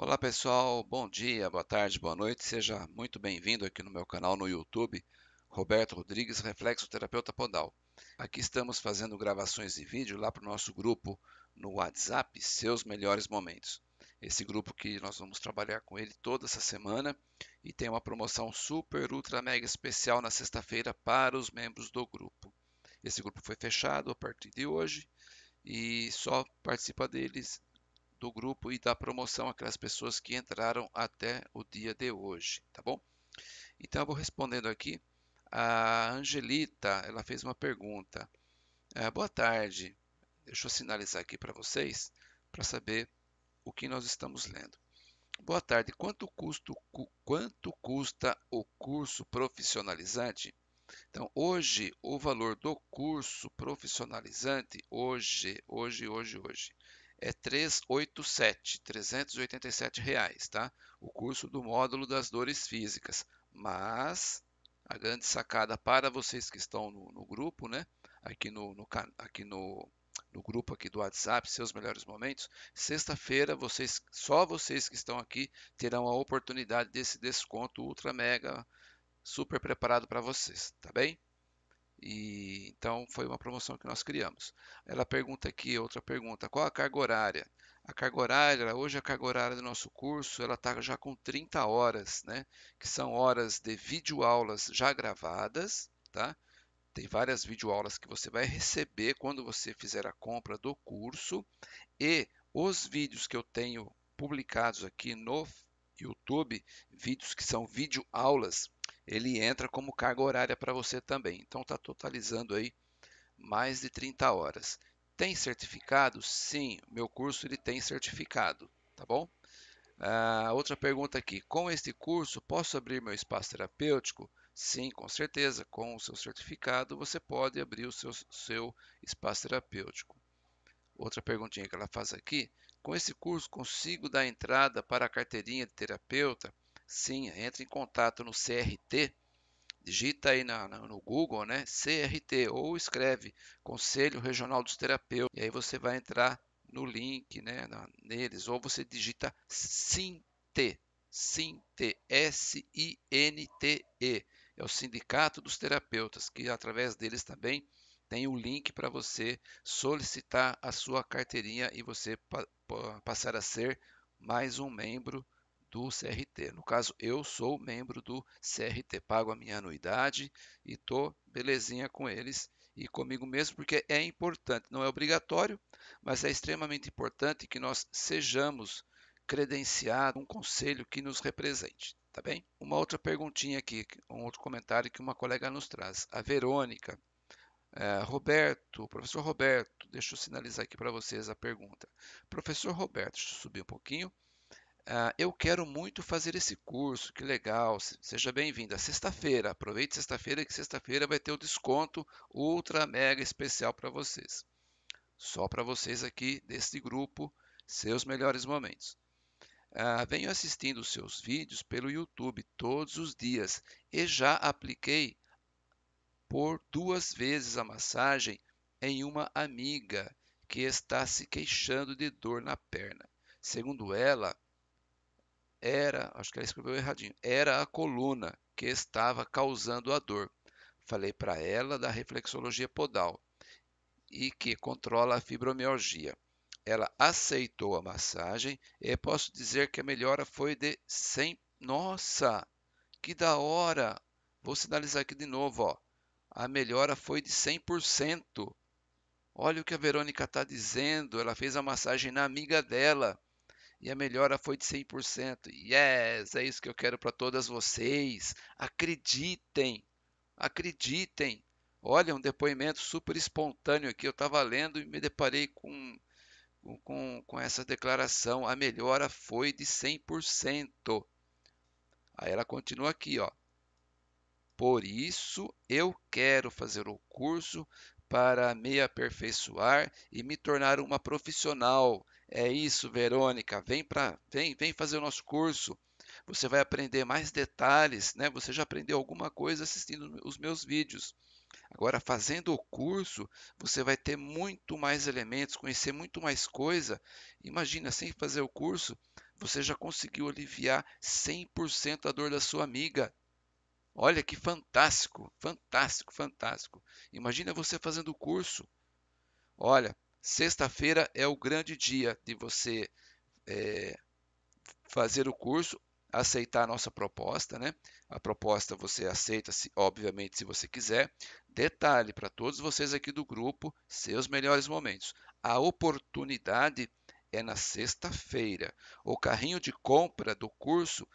Olá pessoal, bom dia, boa tarde, boa noite, seja muito bem-vindo aqui no meu canal no YouTube, Roberto Rodrigues, Reflexo Terapeuta podal. Aqui estamos fazendo gravações de vídeo lá para o nosso grupo no WhatsApp, Seus Melhores Momentos. Esse grupo que nós vamos trabalhar com ele toda essa semana e tem uma promoção super, ultra, mega especial na sexta-feira para os membros do grupo. Esse grupo foi fechado a partir de hoje e só participa deles do grupo e da promoção aquelas pessoas que entraram até o dia de hoje, tá bom? Então eu vou respondendo aqui. A Angelita, ela fez uma pergunta. É, boa tarde. Deixa eu sinalizar aqui para vocês para saber o que nós estamos lendo. Boa tarde. Quanto, quanto custa o curso profissionalizante? Então, hoje o valor do curso profissionalizante hoje, hoje, hoje, hoje é 387, 387 reais, tá? O curso do módulo das dores físicas. Mas a grande sacada para vocês que estão no, no grupo, né? Aqui no, no aqui no, no grupo aqui do WhatsApp, seus melhores momentos. Sexta-feira, vocês, só vocês que estão aqui terão a oportunidade desse desconto ultra mega super preparado para vocês, tá bem? E, então foi uma promoção que nós criamos. Ela pergunta aqui, outra pergunta, qual a carga horária? A carga horária, hoje a carga horária do nosso curso, ela está já com 30 horas, né? Que são horas de videoaulas já gravadas, tá? Tem várias videoaulas que você vai receber quando você fizer a compra do curso. E os vídeos que eu tenho publicados aqui no YouTube, vídeos que são videoaulas, ele entra como carga horária para você também. Então está totalizando aí mais de 30 horas. Tem certificado? Sim, meu curso ele tem certificado, tá bom? Ah, outra pergunta aqui: com este curso posso abrir meu espaço terapêutico? Sim, com certeza. Com o seu certificado você pode abrir o seu, seu espaço terapêutico. Outra perguntinha que ela faz aqui: com esse curso consigo dar entrada para a carteirinha de terapeuta? Sim, entre em contato no CRT, digita aí na, na, no Google, né? CRT, ou escreve Conselho Regional dos Terapeutas, e aí você vai entrar no link, né? Na, neles, ou você digita SINTE, SINTE, S-I-N-T-E, é o Sindicato dos Terapeutas, que através deles também tem o um link para você solicitar a sua carteirinha e você pa, pa, passar a ser mais um membro do CRT. No caso, eu sou membro do CRT, pago a minha anuidade e tô belezinha com eles e comigo mesmo, porque é importante, não é obrigatório, mas é extremamente importante que nós sejamos credenciados um conselho que nos represente, tá bem? Uma outra perguntinha aqui, um outro comentário que uma colega nos traz. A Verônica, eh, Roberto, professor Roberto, deixa eu sinalizar aqui para vocês a pergunta. Professor Roberto, deixa eu subir um pouquinho ah, eu quero muito fazer esse curso, que legal, seja bem-vinda. Sexta-feira, aproveite sexta-feira, que sexta-feira vai ter o desconto ultra mega especial para vocês. Só para vocês aqui deste grupo, seus melhores momentos. Ah, venho assistindo seus vídeos pelo YouTube todos os dias e já apliquei por duas vezes a massagem em uma amiga que está se queixando de dor na perna. Segundo ela, era, acho que ela escreveu erradinho, era a coluna que estava causando a dor. Falei para ela da reflexologia podal e que controla a fibromialgia. Ela aceitou a massagem e posso dizer que a melhora foi de 100. Nossa, que da hora! Vou sinalizar aqui de novo, ó. A melhora foi de 100%. Olha o que a Verônica está dizendo. Ela fez a massagem na amiga dela e a melhora foi de 100%. Yes, é isso que eu quero para todas vocês. Acreditem, acreditem. Olha, um depoimento super espontâneo aqui. Eu estava lendo e me deparei com, com, com essa declaração. A melhora foi de 100%. Aí ela continua aqui, ó. Por isso eu quero fazer o curso para me aperfeiçoar e me tornar uma profissional é isso, Verônica. Vem para, vem, vem fazer o nosso curso. Você vai aprender mais detalhes, né? Você já aprendeu alguma coisa assistindo os meus vídeos. Agora, fazendo o curso, você vai ter muito mais elementos, conhecer muito mais coisa. Imagina, sem fazer o curso, você já conseguiu aliviar 100% a dor da sua amiga. Olha que fantástico, fantástico, fantástico. Imagina você fazendo o curso. Olha, Sexta-feira é o grande dia de você é, fazer o curso, aceitar a nossa proposta, né? A proposta você aceita, se, obviamente, se você quiser. Detalhe para todos vocês aqui do grupo, seus melhores momentos. A oportunidade é na sexta-feira. O carrinho de compra do curso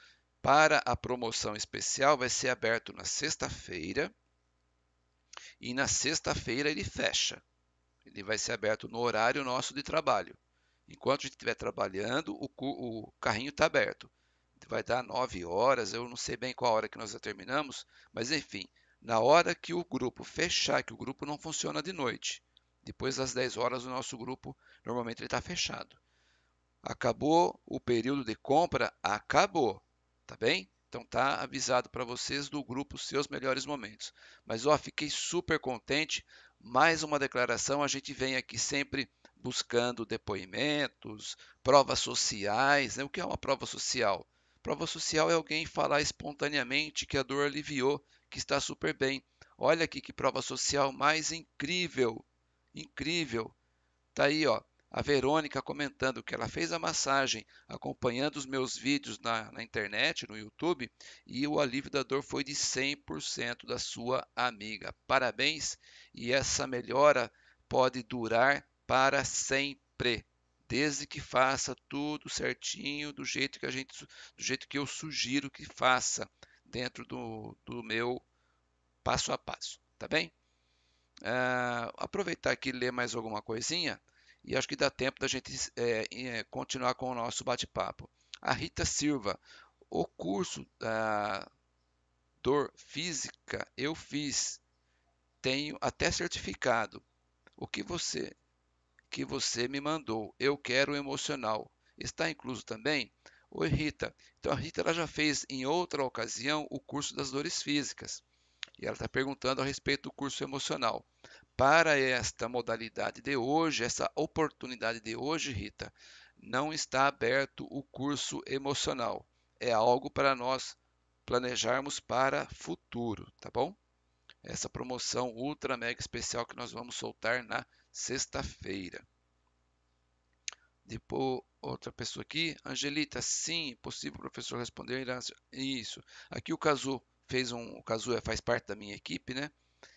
para a promoção especial vai ser aberto na sexta-feira e na sexta-feira ele fecha ele vai ser aberto no horário nosso de trabalho. Enquanto a gente estiver trabalhando, o, o carrinho está aberto. Vai dar 9 horas, eu não sei bem qual hora que nós já terminamos, mas enfim, na hora que o grupo fechar, que o grupo não funciona de noite. Depois das 10 horas, o nosso grupo normalmente está fechado. Acabou o período de compra? Acabou, tá bem? Então tá avisado para vocês do grupo Seus Melhores Momentos. Mas ó, fiquei super contente mais uma declaração, a gente vem aqui sempre buscando depoimentos, provas sociais. Né? O que é uma prova social? Prova social é alguém falar espontaneamente que a dor aliviou, que está super bem. Olha aqui que prova social mais incrível, incrível. Tá aí, ó. A Verônica comentando que ela fez a massagem acompanhando os meus vídeos na, na internet, no YouTube, e o alívio da dor foi de 100% da sua amiga. Parabéns! E essa melhora pode durar para sempre, desde que faça tudo certinho, do jeito que a gente, do jeito que eu sugiro que faça dentro do, do meu passo a passo, tá bem? Uh, aproveitar aqui e ler mais alguma coisinha e acho que dá tempo da gente é, é, continuar com o nosso bate-papo. A Rita Silva, o curso da dor física eu fiz, tenho até certificado. O que você que você me mandou, eu quero emocional, está incluso também? Oi Rita, então a Rita ela já fez em outra ocasião o curso das dores físicas e ela está perguntando a respeito do curso emocional para esta modalidade de hoje, essa oportunidade de hoje, Rita, não está aberto o curso emocional. É algo para nós planejarmos para futuro, tá bom? Essa promoção ultra mega especial que nós vamos soltar na sexta-feira. Depois, outra pessoa aqui, Angelita, sim, possível professor responder. Isso. Aqui o Cazu fez um, o Cazu é, faz parte da minha equipe, né?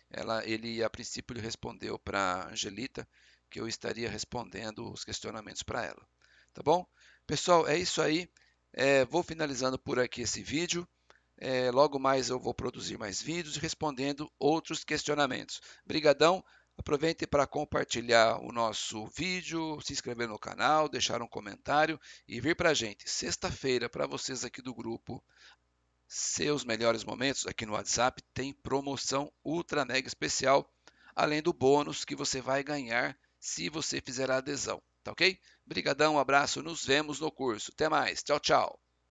Ela, ele, a princípio, lhe respondeu para Angelita que eu estaria respondendo os questionamentos para ela. Tá bom? Pessoal, é isso aí. É, vou finalizando por aqui esse vídeo. É, logo mais eu vou produzir mais vídeos respondendo outros questionamentos. Brigadão. Aproveite para compartilhar o nosso vídeo, se inscrever no canal, deixar um comentário e vir para a gente sexta-feira para vocês aqui do grupo seus melhores momentos aqui no WhatsApp tem promoção ultra mega especial, além do bônus que você vai ganhar se você fizer a adesão, tá ok? Brigadão, um abraço, nos vemos no curso. Até mais, tchau, tchau.